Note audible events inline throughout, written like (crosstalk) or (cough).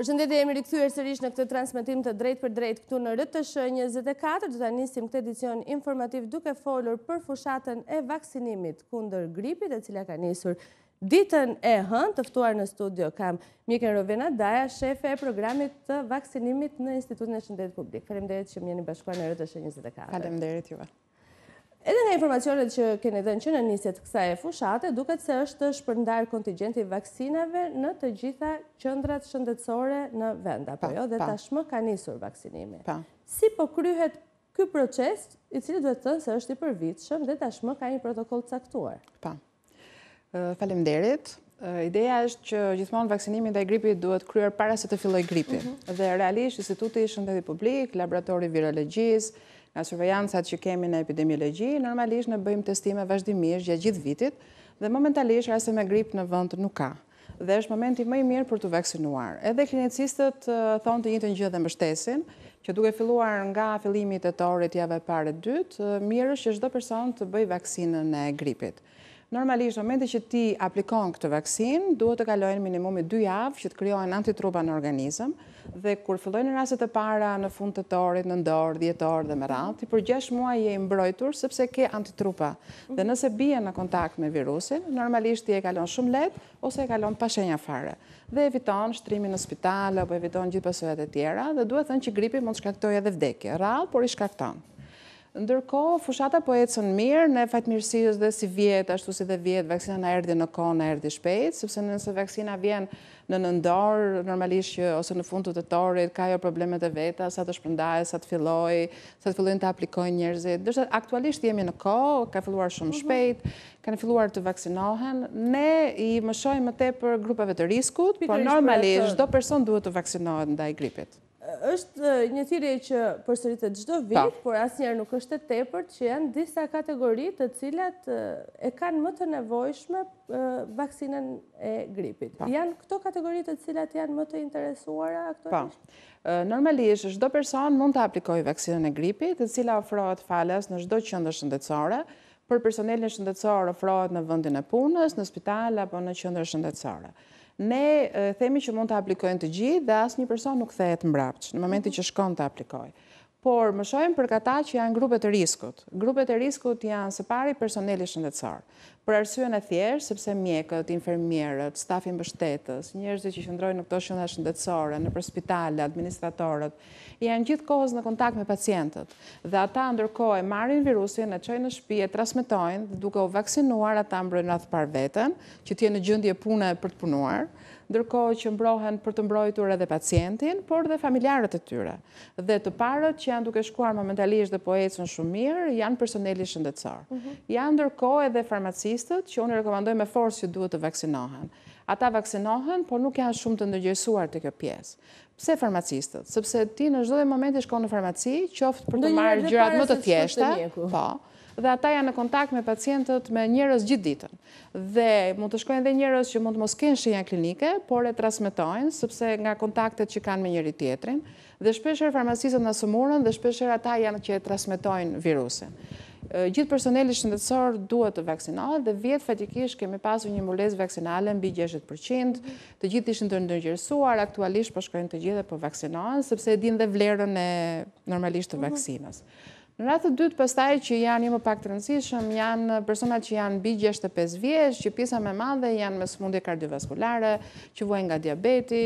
Përshëndetje e më rikëthujer sërish në këtë transmitim të drejt për drejt këtu në RTSH 24, dhëta njësim këtë edicion informativ duke folur për fushatën e vaksinimit kunder gripit e cila ka njësur ditën e hën tëftuar në studio kam Mjekin Rovena Daja, shefe e programit të vaksinimit në Institutin e Shëndet Publik. Falem derit që më jeni bashkuar në RTSH 24. Falem derit juve. Edhe nga informacionet që kene dhe në që në njësjet kësa e fushate, duket se është shpërndarë kontingenti vaksinave në të gjitha qëndrat shëndetsore në venda, pa, jo, dhe tashmë ka njësur vaksinimi. Si po kryhet ky proces, i cili duhet të se është i përvitëshëm dhe tashmë ka një protokoll caktuar? Pa. Falem derit. Ideja është që gjithmonë vaksinimi dhe gripit duhet kryer para se të filloj gripit. Mhm. Dhe realisht, Instituti Shëndetit Publik, Laboratori Virologjisë, Nga surveillancat që kemi në epidemiologi, normalisht në bëjmë testime vazhdimisht gjatë gjithë vitit, dhe momentalisht rrasë me grip në vënd nuk ka. Dhe është momenti mëj mirë për të vaksinuar. Edhe klinicistët thonë të një të një dhe mështesin, që duke filluar nga filimit e të orit jave pare dytë, mirë është që shdo person të bëj vaksinën e gripit. Normalisht, në momenti që ti aplikon këtë vaksin, duhet të kalojnë minimumi 2 javë që të kryojnë antitruba në organizëm, dhe kur fillojnë në raset e para në fund të torit, në ndorë, djetorë dhe më ratë, ti për 6 muaj je imbrojtur sëpse ke antitrupa. Dhe nëse bie në kontakt me virusin, normalisht ti e kalon shumë letë ose e kalon pashenja fare. Dhe eviton shtrimin në spitala apo eviton gjithë pasojat e tjera, dhe duhet thënë që gripi mund shkaktoj edhe vdekje. Rallë, por i shkakton. Ndërko, fushata po e cënë mirë, ne fajtë mirësijës dhe si vjetë, ashtu si dhe vjetë, vakcina në erdi në kohë, në erdi shpejtë, sëpse nëse vakcina vjenë në nëndorë, normalisht që ose në fund të të torit, ka jo problemet e veta, sa të shpëndaj, sa të filloj, sa të fillojnë të aplikojnë njerëzit. Dërshet, aktualisht jemi në kohë, ka filluar shumë mhm. shpejtë, kanë filluar të vakcinohen, ne i më shojnë më për grupave të riskut, por normalisht, do person duhet të vaksinohet nda i gripit është një thirje që përsëritet të gjdo vit, por asë njerë nuk është e tepërt që janë disa kategoritë të cilat e kanë më të nevojshme vaksinën e gripit. Janë këto kategoritë të cilat janë më të interesuara aktorishtë? Normalisht, shdo person mund të aplikoj vaksinën e gripit, të cila ofrohet falas në shdo qëndër shëndetësore, për personelin shëndetësore ofrohet në vëndin e punës, në spital apo në qëndër shëndetësore ne themi që mund të aplikojnë të gjithë dhe asë një person nuk thehet mbrapqë në momenti që shkon të aplikojnë. Por më shojmë për kata që janë grupet e riskut. Grupet e riskut janë se pari personeli shëndetësar për arsyën e thjerë, sepse mjekët, infermierët, stafin bështetës, njerëzit që shëndrojnë në këto shënda shëndetsore, në përspitalë, administratorët, janë gjithë kohës në kontakt me pacientët. Dhe ata ndërkohë e marrin virusin, e qojnë në shpi, e transmitojnë, dhe duke u vaksinuar, ata mbrojnë në atë par vetën, që tjenë gjëndje punë për të punuar, ndërkohë që mbrohen për të mbrojtur edhe pacientin, por dhe familjarët e tyre. Dhe të parët që janë duke shkuar momentalisht dhe po ecën shumë mirë, janë personeli shëndetsor. Mhm. Janë ndërkohë edhe farmaci autistët, që unë rekomendoj me forës që duhet të vaksinohen. Ata vaksinohen, por nuk janë shumë të ndërgjësuar të kjo pjesë. Pse farmacistët? Sëpse ti në gjithë dhe moment e shkonë në farmaci, që për të marrë gjërat më të tjeshta, po, dhe ata janë në kontakt me pacientët me njërës gjithë ditën. Dhe mund të shkojnë dhe njërës që mund të mos kënë shenja klinike, por e trasmetojnë, sëpse nga kontaktet që kanë me njëri tjetrin, dhe shpesher farmacistët në sëmurën, dhe shpesher ata janë që e trasmetojnë virusin gjithë personelit shëndetësor duhet të vaksinohet dhe vjetë fatikish kemi pasu një mullez vaksinale mbi 60%, të gjithë ishën të ndërgjërsuar, aktualisht përshkojnë po të gjithë dhe për po vaksinohen, sepse din dhe vlerën e normalisht të mhm. vaksinës. Në ratë të dytë pëstaj që janë një më pak të rëndësishëm, janë personat që janë bi 65 vjeç, që pisa me madhe janë me smundje kardiovaskulare, që vojnë nga diabeti,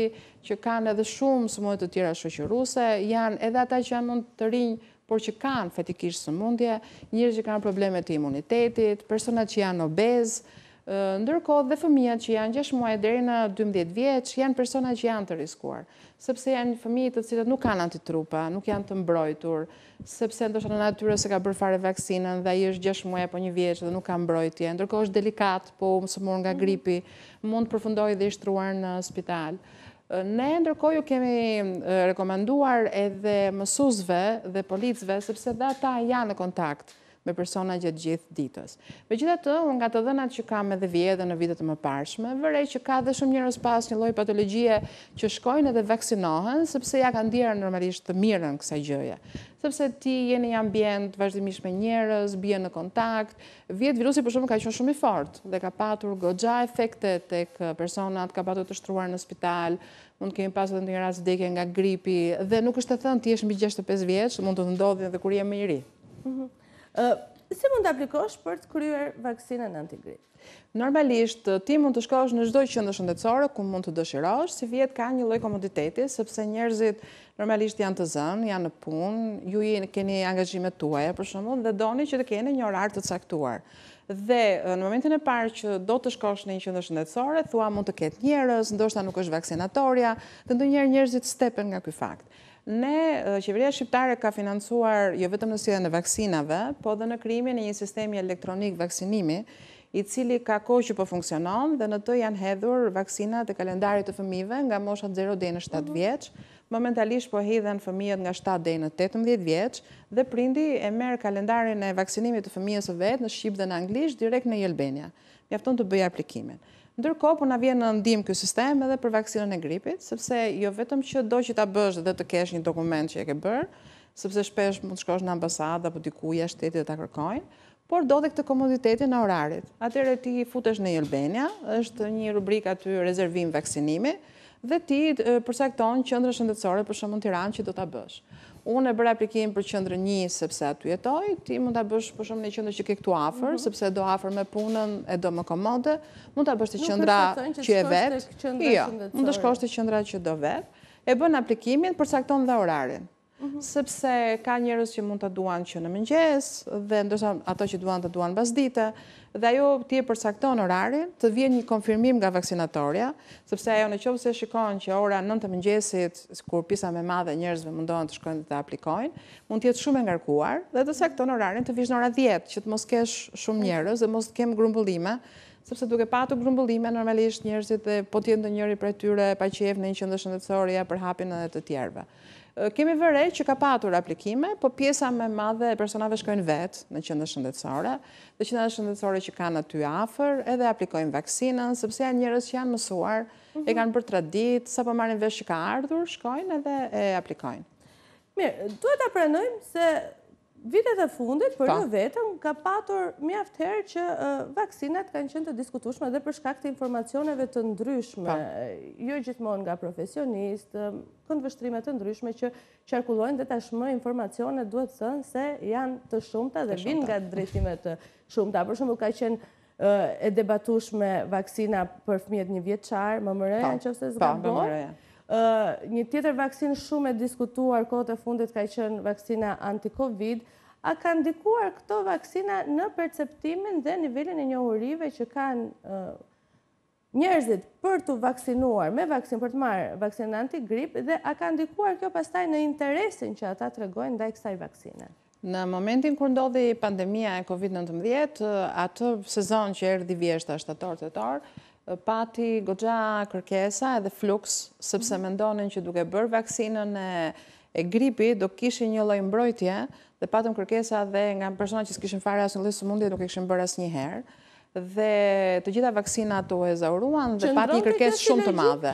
që kanë edhe shumë smundje të tjera shëqëruse, janë edhe ata që janë mund të rinjë por që kanë fetikisht së mundje, njërë që kanë problemet të imunitetit, personat që janë obez, ndërkohë dhe fëmijat që janë 6 muaj dheri në 12 vjeq, janë persona që janë të riskuar, sepse janë fëmijit të cilat nuk kanë antitrupa, nuk janë të mbrojtur, sepse ndoshtë në natyre se ka bërfare vaksinën dhe i është 6 muaj apo një vjeq dhe nuk kanë mbrojtje, ndërkohë është delikat, po më sëmur nga mhm. gripi, mund përfundoj dhe shtruar në spital. Ne ndërkoju kemi rekomenduar edhe mësuzve dhe policve, sepse dhe ata janë në kontakt me persona gjithë gjithë ditës. Me gjitha të, unë nga të dhenat që kam edhe vjetë në vitet më parshme, vërej që ka dhe shumë njërës pas një loj patologie që shkojnë edhe vaksinohen, sepse ja kanë dira normalisht të mirën kësa gjëje. Sepse ti jeni një ambient vazhdimisht me njërës, bje në kontakt, vjetë virusi për shumë ka qënë shumë i fort, dhe ka patur gogja efekte të personat, ka patur të shtruar në spital, mund kemi pas edhe një rrasë vdekje nga gripi, dhe nuk është të thënë ti eshë mbi 65 vjetë, mund të të ndodhin dhe kur jemi i ri. Mhm. Si mund të aplikosh për të kryer vaksinën antigrip? Normalisht, ti mund të shkosh në gjdoj qëndë shëndetsore, ku mund të dëshirosh, si vjet ka një loj komoditeti, sepse njerëzit normalisht janë të zënë, janë në punë, ju i keni angajime tuaja, për shumë, dhe doni që të keni një orar të caktuar. Dhe në momentin e parë që do të shkosh në një qëndë shëndetsore, thua mund të ketë njerëz, ndoshta nuk është vaksinatorja, dhe ndo njerë njerëzit stepen nga këj fakt ne, qeveria shqiptare ka financuar jo vetëm në sidhe në vaksinave, po dhe në krimi në një sistemi elektronik vaksinimi, i cili ka kohë që po funksionon dhe në të janë hedhur vaksinat e kalendarit të fëmive nga moshat 0 dhe në 7 mhm. vjeqë, momentalisht po hedhen fëmijët nga 7 dhe në 18 vjeqë dhe prindi e merë kalendarin e vaksinimit të fëmijës vetë në Shqipë dhe në Anglisht, direkt në Jelbenja. Mjafton të bëja të bëja aplikimin. Ndërko, për po në vjenë në ndimë kjo sistem edhe për vakcinën e gripit, sepse jo vetëm që do që ta bësh dhe të kesh një dokument që e ke bërë, sepse shpesh mund të shkosh në ambasada, për dikuja, shtetit dhe t'a kërkojnë, por do dhe këtë komoditetin në orarit. Atër e ti futesh në Jelbenja, është një rubrik aty rezervim vakcinimi, dhe ti përsa këtonë qëndrë shëndetsore për shumë në Tiran që do t'a bësh unë e bërë aplikim për qëndrë një, sepse aty jetoj, ti mund të bësh për shumë një qëndrë që ke këtu afer, mhm. sepse do afer me punën e do më komode, mund të bësh të qëndra që e vetë, jo, mund të shkosh të qëndra që do vetë, e bën aplikimin, përsa këton dhe orarin. Mhm. sepse ka njerës që mund të duan që në mëngjes, dhe ndërsa ato që duan të duan bas dite, dhe ajo ti e përsakton orari, të vjen një konfirmim nga vaksinatorja, sepse ajo në qovë se shikon që ora në të mëngjesit, kur pisa me madhe njërzve mundohen të shkojnë dhe të aplikojnë, mund tjetë shumë e ngarkuar, dhe të sakton orarin të në ora 10, që të mos kesh shumë njerës dhe mos të kemë grumbullime, sepse duke patu grumbullime, normalisht njerësit dhe po tjetë në njëri për tyre, pa qef në një qëndë shëndetësoria për hapin edhe të tjerëve. Kemi vërre që ka patur aplikime, po pjesa me madhe e personave shkojnë vetë në qëndë shëndetsore, dhe qëndë shëndetsore që kanë aty afer, edhe aplikojnë vaksinën, sepse janë njërës që janë mësuar, e mhm. kanë për tradit, sa po marrin vesh që ka ardhur, shkojnë edhe e aplikojnë. Mirë, duhet të aprenojmë se vitet e fundit, për një jo vetëm, ka patur mjaftëherë që vaksinat kanë qenë të diskutushme dhe për shkak të informacioneve të ndryshme, jo gjithmonë nga profesionistë, këndvështrimet të ndryshme që qarkullojnë dhe tashmë informacione duhet thënë se janë të shumëta dhe vinë nga drejtimet të shumëta. Për shumë ka qenë e debatushme vaksina për fëmjet një vjetë qarë, më mërëja në që se zga Një tjetër vaksin shumë e diskutuar kote fundit ka qënë vaksina anti-Covid, a ka ndikuar këto vaksina në perceptimin dhe nivelin e një urive që kanë njerëzit për të vaksinuar me vaksin, për të marë vaksin anti-grip, dhe a ka ndikuar kjo pastaj në interesin që ata të regojnë dhe i kësaj vaksine? Në momentin kër ndodhi pandemija e COVID-19, atë sezon që erdi vjeshtë ashtë të torë të torë, pati gogja kërkesa edhe flux, sepse mhm. me ndonin që duke bërë vaksinën e e gripi, do kishin një loj mbrojtje dhe patëm kërkesa dhe nga persona që s'kishin fare asë në lisë mundje nuk e kishin bërë asë njëherë dhe të gjitha vaksina të ezauruan dhe pati kërkes shumë të madhe.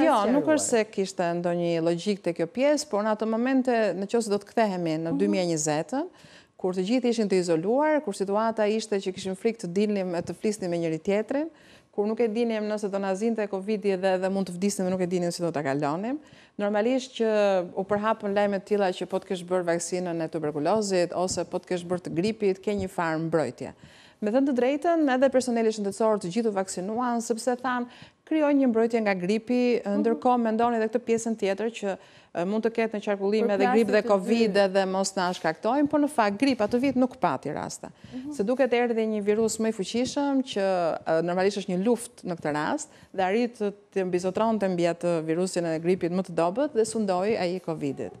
Jo, nuk është se kishtë ndo një logik të kjo pjesë, por në ato momente në qësë do të kthehemi në 2020, mhm. kur të gjithë ishin të izoluar, kur situata ishte që kishin frik të dinlim e të flisnim e njëri tjetrin, kur nuk e dinim nëse do nazin të Covid-i dhe mund të vdisnim dhe nuk e dinim nëse do të kalonim. Normalisht që u përhapën lejme të tila që po të kesh bërë vaksinën e tuberkulozit, ose po të kesh bërë të gripit, ke një farë mbrojtje. Me thënë të drejten, edhe personeli shëndetësorë të gjithu vaksinuan, sëpse thanë, kryoj një mbrojtje nga gripi, mhm. ndërko me ndoni dhe këtë pjesën tjetër që mund të ketë në qarkullime dhe grip dhe covid dhe mos në ashkaktojmë, por në fakt grip atë vit nuk pati rasta. Mhm. Se duke të erdi një virus më i fuqishëm që normalisht është një luft në këtë rast dhe arritë të mbizotron të mbjetë virusin e gripit më të dobet dhe sundoj a i covidit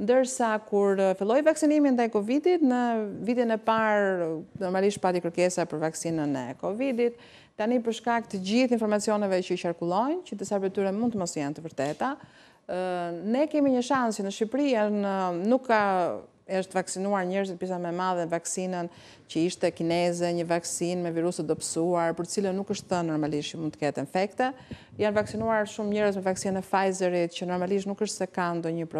ndërsa kur uh, filloj vaksinimin dhe Covidit, në vitin e parë normalisht pati kërkesa për vaksinën e Covidit, tani përshkak të gjithë informacioneve që i qarkullojnë, që të sarpe mund të mos janë të vërteta, uh, ne kemi një shansë që në Shqipëri uh, nuk ka është vaksinuar njërësit pisa me madhe vaksinën që ishte kineze, një vaksin me virusët dopsuar, për cilë nuk është të normalisht që mund të ketë infekte. Janë vaksinuar shumë njërës me vaksinë e Pfizerit që normalisht nuk është se kanë do një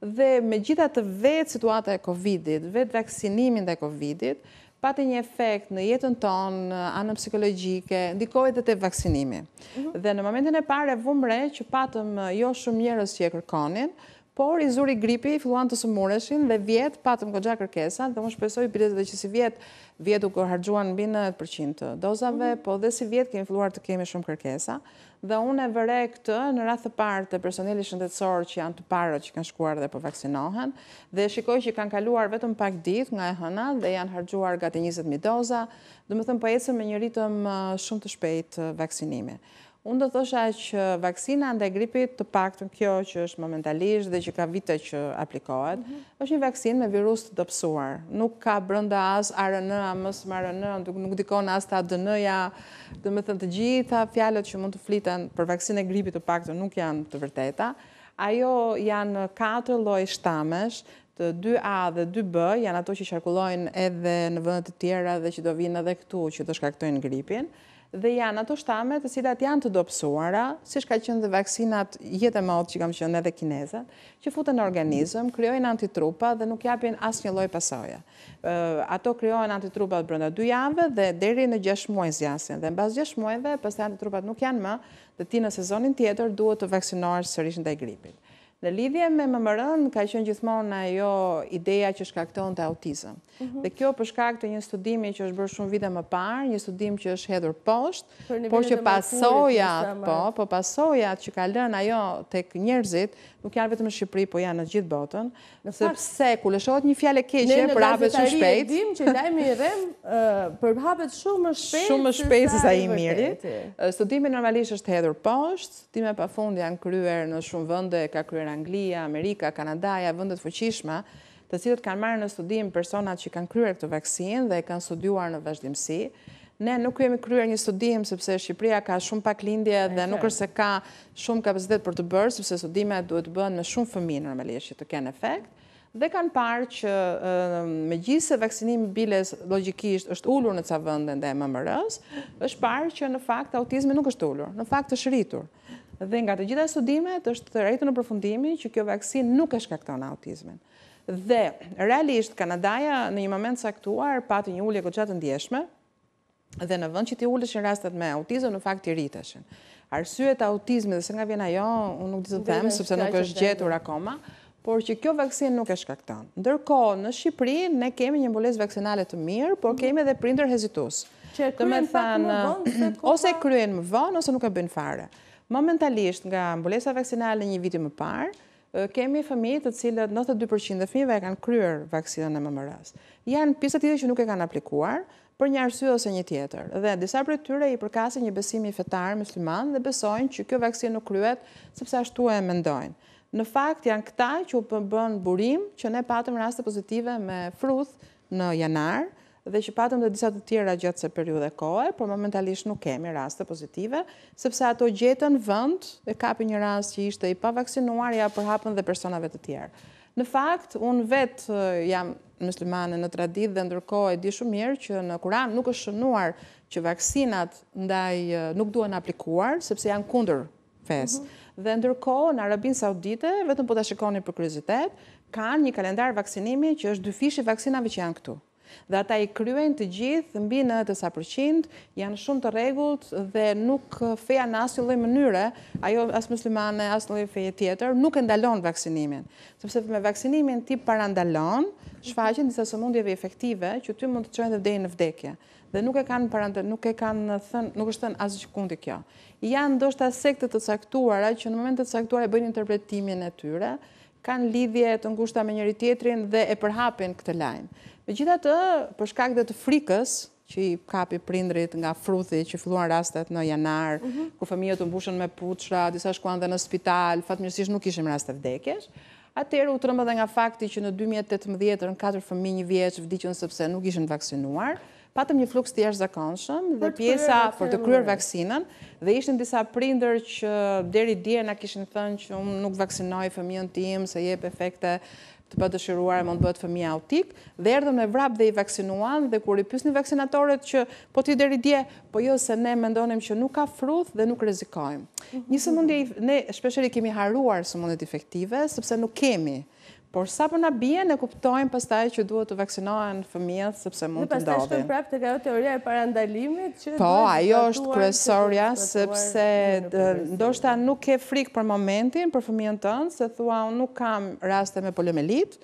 dhe me gjitha të vetë situata e Covidit, vetë vaksinimin dhe Covidit, pati një efekt në jetën tonë, anën psikologjike, ndikohet dhe të vaksinimi. Mhm. Dhe në momentin e pare vumre që patëm jo shumë njërës që e kërkonin, por i zuri gripi i filluan të sëmureshin dhe vjet patëm këgja kërkesa dhe më shpesoj bilet dhe që si vjetë, vjetë u kërhargjuan në 90% të dozave, mhm. po dhe si vjetë kemi filluar të kemi shumë kërkesa dhe unë e vëre këtë në rathë parë të personeli shëndetësorë që janë të parë që kanë shkuar dhe për po vaksinohen dhe shikoj që kanë kaluar vetëm pak ditë nga e hëna dhe janë hargjuar gati 20.000 doza, dhe më thëmë për po me një ritëm shumë të shpejt vaksinimi. Unë do të thosha që vaksina ndë gripit të pak të kjo që është momentalisht dhe që ka vite që aplikohet, mhm. është një vaksin me virus të dopsuar. Nuk ka brënda as RNA, a mësë më RNA, nuk dikon as të ADN-ja, dhe me thënë të gjitha fjalet që mund të flitan për vaksin e gripit të pak të nuk janë të vërteta. Ajo janë 4 loj shtamesh, 2A dhe 2B, janë ato që qarkullojnë edhe në vëndët të tjera dhe që do vinë edhe këtu që të shkaktojnë gripin dhe janë ato shtame të cilat janë të dopsuara, si shka qënë dhe vaksinat jetë e modë që kam qënë edhe kinezat, që futën në organizëm, kryojnë antitrupa dhe nuk japin asë një loj pasoja. Ato kryojnë antitrupat brënda dy jave dhe deri në gjesh muaj zjasin. Dhe në bas gjesh muajve, pas të antitrupat nuk janë më, dhe ti në sezonin tjetër duhet të vaksinohesh sërishnë dhe gripit. Në lidhje me më mërën ka qënë gjithmonë ajo ideja që shkakton të autizm. Mhm. Dhe kjo përshkak të një studimi që është bërë shumë vide më parë, një studim që është hedhur poshtë, por që pasojat, po, po pasojat që ka lënë ajo të njerëzit, nuk janë vetëm në Shqipëri, po janë në gjithë botën, sepse ku lëshot një fjale keqe për hapet shumë shpejt. Ne në gazetari e dim që lajmë i rem për hapet shumë shpejt. Shumë shpejt sa i mirë. Studimi normalisht është hedhur janë kryer në shumë ka kryer tjera, Anglia, Amerika, Kanada, vëndet fëqishma, të cilët kanë marrë në studim personat që kanë kryer këtë vaksin dhe kanë studuar në vazhdimësi. Ne nuk kemi kryer një studim sepse Shqipëria ka shumë pak lindje dhe nuk është se ka shumë kapacitet për të bërë, sepse studimet duhet të bëhen me shumë fëmijë normalisht që të kenë efekt. Dhe kanë parë që me vaksinimi biles logikisht është ullur në ca vëndën dhe e më mërës, është parë që në fakt autizmi nuk është ulur, në fakt është rritur. Dhe nga të gjitha studimet është të rejtë në përfundimi që kjo vaksin nuk e shkakton autizmin. Dhe realisht, Kanadaja në një moment saktuar pati një ullje këtë ndjeshme dhe në vënd që ti ulleshin rastet me autizm, në fakt i riteshin. Arsyet autizmi dhe se nga vjena jo, unë nuk dizë të themë, sëpse nuk është gjetur akoma, por që kjo vaksin nuk e shkakton. Ndërko, në Shqipëri, ne kemi një mbules vaksinale të mirë, por mhm. kemi edhe prinder hezitus. Ose kryen më vonë, ose nuk e bëjnë fare. Momentalisht nga mbulesa vaksinale një viti më parë, kemi fëmijë të cilët 92% e fëmijëve e kanë kryer vaksinën e MMR-s. Janë pjesë të tjera që nuk e kanë aplikuar për një arsye ose një tjetër. Dhe disa prej tyre i përkasin një besim i fetar musliman dhe besojnë që kjo vaksinë nuk kryhet sepse ashtu e mendojnë. Në fakt janë këta që u bën burim që ne patëm raste pozitive me fruth në janar, dhe që patëm dhe disa të tjera gjatë se periude kohë, por momentalisht nuk kemi raste pozitive, sepse ato gjetën vënd e kapi një rast që ishte i pavaksinuar, ja përhapën dhe personave të tjerë. Në fakt, unë vetë jam muslimane në tradit dhe ndërkohë e di shumë mirë që në Kuran nuk është shënuar që vaksinat ndaj nuk duhen aplikuar, sepse janë kunder fes. Mhm. Dhe ndërkohë në Arabin Saudite, vetëm po të shikoni për kryzitet, kanë një kalendar vaksinimi që është dy fishi vaksinave që janë këtu dhe ata i kryen të gjithë mbi në të sa përqind, janë shumë të regullt dhe nuk uh, feja në asë lëjë mënyre, ajo asë muslimane, asë lëjë feje tjetër, nuk e ndalon vaksinimin. Sëpse me vaksinimin ti parandalon, shfaqin njësa së mundjeve efektive, që ty mund të qojnë dhe vdejnë në vdekje. Dhe nuk e kanë parandë, nuk e kanë thënë, nuk është thënë asë që kundi kjo. Janë ndoshta sekte të caktuara që në moment të caktuara e bëjnë interpretimin e tyre, kanë lidhje të ngushta me njëri tjetrin dhe e përhapin këtë lajmë. Dhe gjitha të përshkak dhe të frikës, që i kapi prindrit nga fruthi, që i filluan rastet në janar, mhm. ku fëmijët të mbushën me putshra, disa shkuan dhe në spital, fatë nuk ishim rastet vdekesh. Atërë u të rëmë dhe nga fakti që në 2018 në 4 fëmi një vjeqë vdikën sëpse nuk ishën vaksinuar, patëm një fluks të jashtë zakonshëm dhe pjesa për të kryer vaksinën dhe ishën disa prinder që deri dje nga kishën thënë që nuk vaksinoj fëmijën tim se jep efekte të për të shiruar e mund të bëtë fëmija autik, dhe erdhëm e vrap dhe i vaksinuan dhe kur i pysni vaksinatorit që po t'i deri dje, po jo se ne mendonim që nuk ka fruth dhe nuk rezikojmë. Mhm. Njësë mundi, ne shpesheri kemi haruar së mundet efektive, sëpse nuk kemi. Por sa për në bje, në kuptojnë pëstaj që duhet të vaksinohen fëmijët, sepse mund të ndodhin. Në pëstaj shtë prapë të ka teoria e parandalimit që... Po, ajo është kresorja, sepse ndoshta nuk ke frikë për momentin, për fëmijën tënë, se thua unë nuk kam raste me polimelit,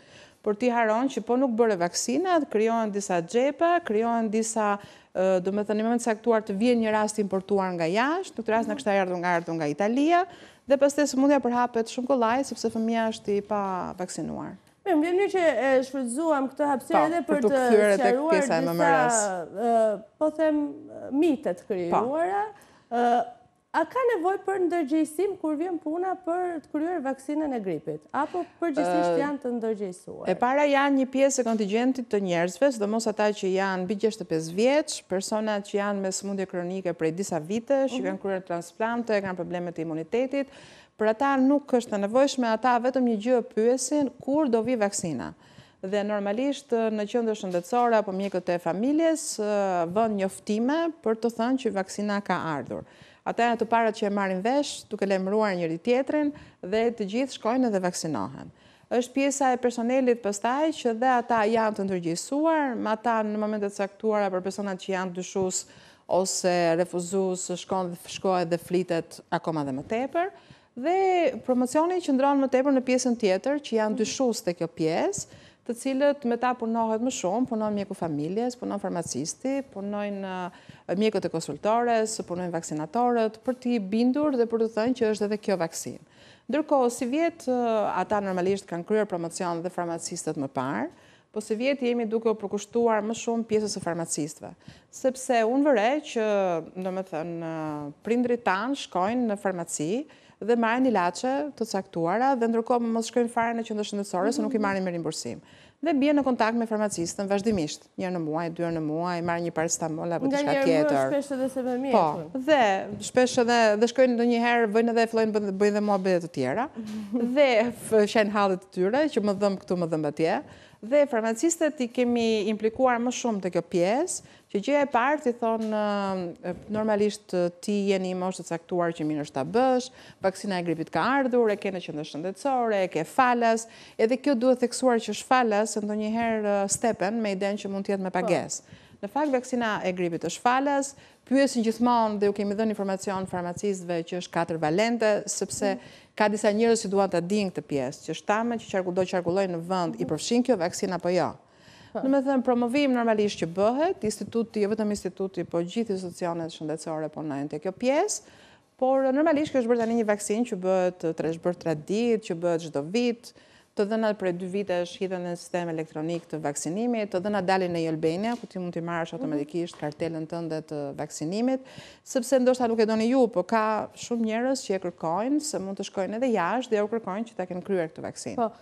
por ti haron që po nuk bërë vaksinat, vakcinat, kryonë disa gjepa, kryonë disa dëmë të një moment se aktuar të vjen një rast importuar nga jashtë, nuk të rast në kështë a nga jardu nga Italia, dhe pas të mundja përhapet shumë kolaj, sepse fëmija është i pa vaksinuar. Më më vjen që e shfrytëzuam këtë hapësirë po, edhe për të qaruar disa, po them, mitet kryuara. Po, A ka nevoj për ndërgjësim kur vjen puna për të kryer vaksinën e gripit? Apo përgjësisht janë të ndërgjësuar? E para janë një piesë e kontingentit të njerëzve, së mos ata që janë bëgjështë 5 vjeqë, personat që janë me smundje kronike prej disa vite, që mhm. kanë kryer transplante, kanë problemet imunitetit, për ata nuk është të nevojshme, ata vetëm një gjë pyesin kur do vi vaksina. Dhe normalisht në qëndër shëndetsore apo mjekët e familjes, vën njoftime për të thënë që vaksina ka ardhur. Ata janë të parat që e marrin vesh, tuk e lemruar njëri tjetrin dhe të gjithë shkojnë dhe vaksinohen. Êshtë pjesa e personelit pëstaj që dhe ata janë të ndërgjisuar, ma ta në momentet saktuara për personat që janë dyshus ose refuzus, shkojnë dhe shkojnë dhe flitet akoma dhe më tepër. Dhe promocioni që ndronë më tepër në pjesën tjetër që janë mhm. dyshus të kjo pjesë, të cilët me ta punohet më shumë, punohet mjeku familjes, punohet farmacisti, punohet mjekët e konsultores, punohet vaksinatorët, për ti bindur dhe për të thënë që është edhe kjo vaksin. Ndërko, si vjetë, ata normalisht kanë kryer promocion dhe farmacistët më parë, po si vjetë jemi duke përkushtuar më shumë pjesës e farmacistëve. Sepse unë vëre që, në më thënë, prindri tanë shkojnë në farmacijë, dhe marrin një lache të caktuara dhe ndërkohë më mos shkojnë fare në qendër shëndetësore se nuk i mhm. marrin me rimbursim. Dhe bie në kontakt me farmacistën vazhdimisht, një në muaj, dy në muaj, marr një paracetamol apo diçka tjetër. Nga shpesh edhe se më mirë. Po, po, dhe shpesh edhe dhe shkojnë ndonjëherë, vojnë edhe fillojnë bëjnë dhe muhabete të tjera. (laughs) dhe shën hallet të tyre që më dhëm këtu, më dhëm atje dhe farmacistët i kemi implikuar më shumë të kjo pjesë, që gjë e parë i thonë, normalisht ti jeni i moshtë të caktuar që minë është të bësh, vaksina e gripit ka ardhur, e kene që ndë shëndetsore, e ke falas, edhe kjo duhet theksuar që është falas, ndo njëherë stepen me i den që mund tjetë me pagesë. Po. Në fakt, vaksina e gripit është falas, pyesin gjithmonë dhe u kemi dhe një informacion farmacistve që është 4 valente, sëpse ka disa njërës që duan të adin këtë pjesë, që tamë që do qarkulloj në vënd, i përfshin kjo vaksina për po jo. Po. Në me thëmë, promovim normalisht që bëhet, instituti, jo vetëm instituti, po gjithë institucionet shëndetësore po nëjën të kjo pjesë, por normalisht kjo është bërë të një vaksin që bëhet të rejshë të që bëhet gjithë do vitë, të dhënat për e dy vite është hidhen në sistem elektronik të vaksinimit, të dhënat dalin në Jelbenia, ku ti mund t'i marrë shë mhm. automatikisht kartelën tënde të vaksinimit, sëpse ndoshta nuk e doni ju, për po ka shumë njërës që e kërkojnë, se mund të shkojnë edhe jashtë dhe e kërkojnë që ta kënë kryer këtë vaksin. Po,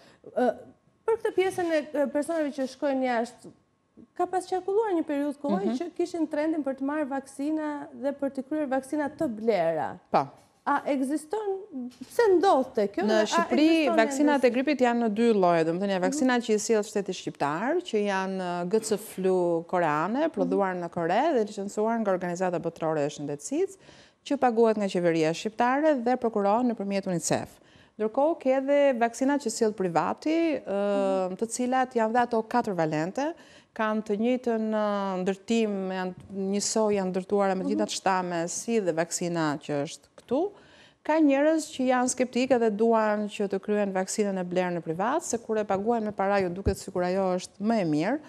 për këtë pjesën e personave që shkojnë jashtë, Ka pas qarkulluar një periud kohë mhm. që kishin trendin për të marrë vaksina dhe për të kryer vaksina të blera. Pa. Po. A egziston, pëse ndodhë të kjo? Në Shqipëri, vaksinat e gripit janë në dy lojë, dhe më mhm. të një vaksinat që i silë shteti shqiptar, që janë uh, gëtësë flu koreane, mhm. prodhuar në Kore dhe licensuar nga organizata bëtërore e shëndetsit, që paguat nga qeveria shqiptare dhe prokuron në përmjet UNICEF. Ndërko, ke edhe vaksinat që silë privati, mhm. uh, të cilat janë dhe ato 4 valente, kanë të njëtën ndërtim, njësoj janë ndërtuara me gjithat mhm. shtame, si dhe vaksina që është këtu, ka njërës që janë skeptike dhe duan që të kryen vaksinën e blerë në privat, se kure paguajnë me para ju duket si kura jo është më e mirë,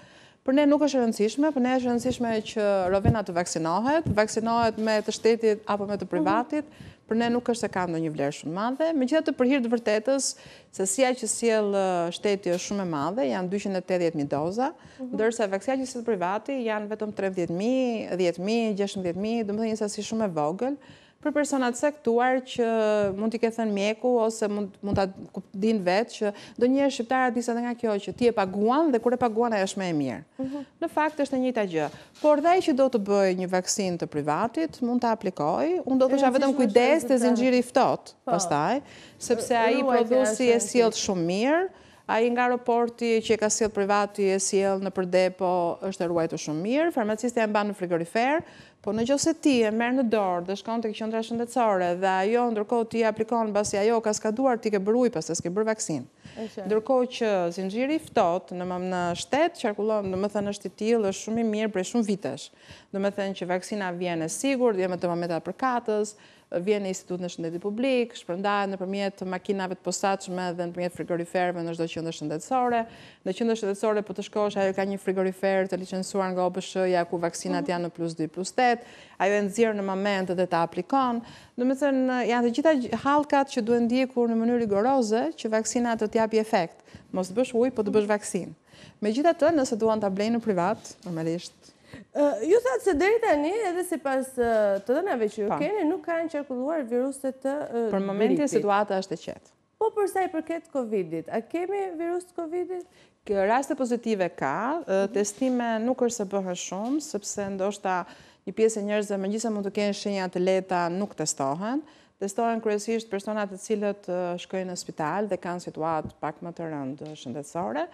Për ne nuk është rëndësishme, për ne është rëndësishme që Rovina të vaksinohet, vaksinohet me të shtetit apo me të mhm. privatit, për ne nuk është se kam në një vlerë shumë madhe. Me gjithë të përhirë të vërtetës, se sija që sijel shteti është shumë e madhe, janë 280.000 doza, mhm. dërsa vaksia që sijel privati janë vetëm 30.000, 10.000, 16.000, dëmë dhe njësa si shumë e vogël, për personat sektuar që mund t'i këthën mjeku ose mund t'a din vetë që do një shqiptarë atë disa nga kjo që ti e paguan dhe kur e paguan e është me e mirë. Mhm. Në fakt është e një t'a gjë. Por dhe i që do të bëj një vaksin të privatit, mund t'a aplikoj, unë do të shë vetëm kujdes të zingjiri i fëtot, po. pastaj, sepse a i produsi e silët shumë mirë, aji nga aeroporti që e ka silë privati e silë në përdepo është e ruajtu shumë mirë, farmacisti e mbanë në frigorifer, po në gjose ti e merë në dorë dhe shkon të këshën të shëndetësore dhe ajo ndërkohë ti aplikonë basi ajo ka skaduar ti ke bërruj pas të s'ke bërë vaksinë. Ndërkohë që zinëgjiri fëtot në mëmë në shtetë, qarkullon në më thënë është i tilë, është shumë i mirë prej shumë vitesh. Në më thënë që vaksina vjene sigur, dhe më të mëmeta për katës, vjen në institut në shëndetit publik, shpërndajet në përmjet të makinave të posaqme dhe në përmjet frigoriferve në shdo qëndër shëndetësore. Në qëndër shëndetësore për po të shkosh, ajo ka një frigorifer të licensuar nga OBSH, ja ku vaksinat janë në plus 2, plus 8, ajo e nëzirë në moment dhe të aplikon. Në më janë të gjitha halkat që duhet ndjekur në mënyrë rigoroze që vaksinat të tjapi efekt, mos të bësh uj, po të bësh vaksin. Me gjitha të, nëse duan të blejnë në privat, normalisht Ju thatë se deri tani, edhe se pas të dënave që ju po. keni, nuk kanë qarkulluar viruset të gripit. Për momentin situata është e qetë. Po përsa i përket Covidit, a kemi virus të Covidit? Raste pozitive ka, mhm. testime nuk është se bëhë shumë, sëpse ndoshta një piesë e njërzë me gjithëse mund të kenë shenja të leta nuk testohen. Testohen kërësisht personat të cilët shkojnë në spital dhe kanë situatë pak më të rëndë shëndetsore,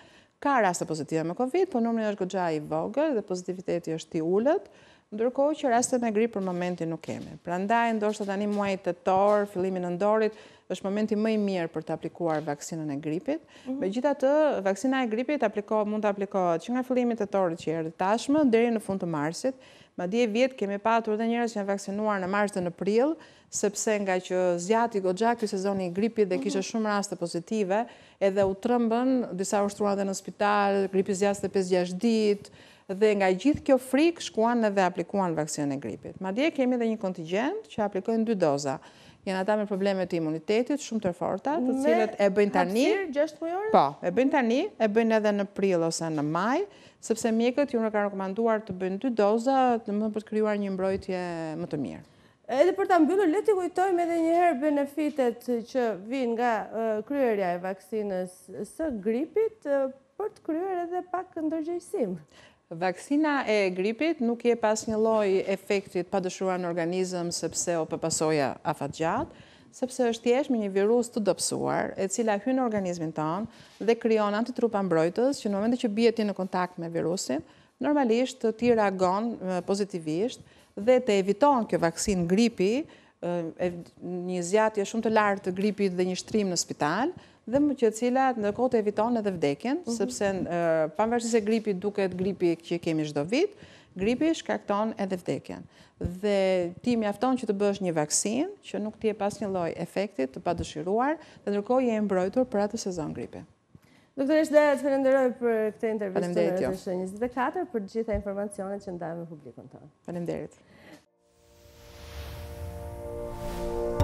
ka raste pozitive me COVID, po nëmri është gëgja i vogër dhe pozitiviteti është i ullët, ndërkohë që rastet me gripë për momentin nuk kemi. Pra ndaj, ndoshtë të tani muajt të torë, fillimin në ndorit, është momenti mëj mirë për të aplikuar vaksinën e gripit. Mhm. Me gjitha të, vaksina e gripit mund të aplikohet që nga fillimit të torë që erë tashmë, dheri në fund të marsit. Ma dje vjetë kemi patur dhe njërës që janë vaksinuar në mars dhe në prill, sepse nga që zjatë i gjakë i sezoni i gripit dhe mhm. kishe shumë raste pozitive, edhe u trëmbën, disa ushtruan dhe në spital, gripit zjatës dhe 5-6 ditë, dhe nga gjithë kjo frikë shkuan dhe aplikuan vaksinën e gripit. Ma dje kemi dhe një kontingent që aplikojnë dy doza. Jena ta me problemet të imunitetit shumë të forta, të cilët e bëjnë tani... Me hapsirë gjeshtë Po, e bëjnë tani, e bëjnë edhe në prilë ose në maj, sepse mjekët ju në ka rekomanduar të bëjnë dy doza, të më për të kryuar një mbrojtje më të mirë. Edhe për të mbyllur, leti kujtojmë edhe njëherë benefitet që vinë nga kryerja e vaksinës së gripit për të kryer edhe pak ndërgjëjsimë. Vaksina e gripit nuk je pas një loj efektit pa dëshrua në organizëm sepse o përpasoja afat gjatë, sepse është jesh me një virus të dopsuar, e cila hynë në organizmin tonë dhe kryon antitrupa mbrojtës, që në momente që bje ti në kontakt me virusin, normalisht të ti reagon pozitivisht dhe të eviton kjo vaksin gripi, një zjatje shumë të lartë të gripit dhe një shtrim në spital, dhe më që cilat në kote eviton edhe vdekjen, mhm. sepse panverësi se gripi duket gripi që kemi shdo vit, gripi shkakton edhe vdekjen. Dhe ti mi afton që të bësh një vaksin, që nuk ti e pas një loj efektit të pa dëshiruar, dhe nërkoj e mbrojtur për atë sezon gripi. Doktore dhe të fërënderoj për këte intervjistë të 24, për gjitha informacionet që ndajme publikon të. Përëndërit. Thank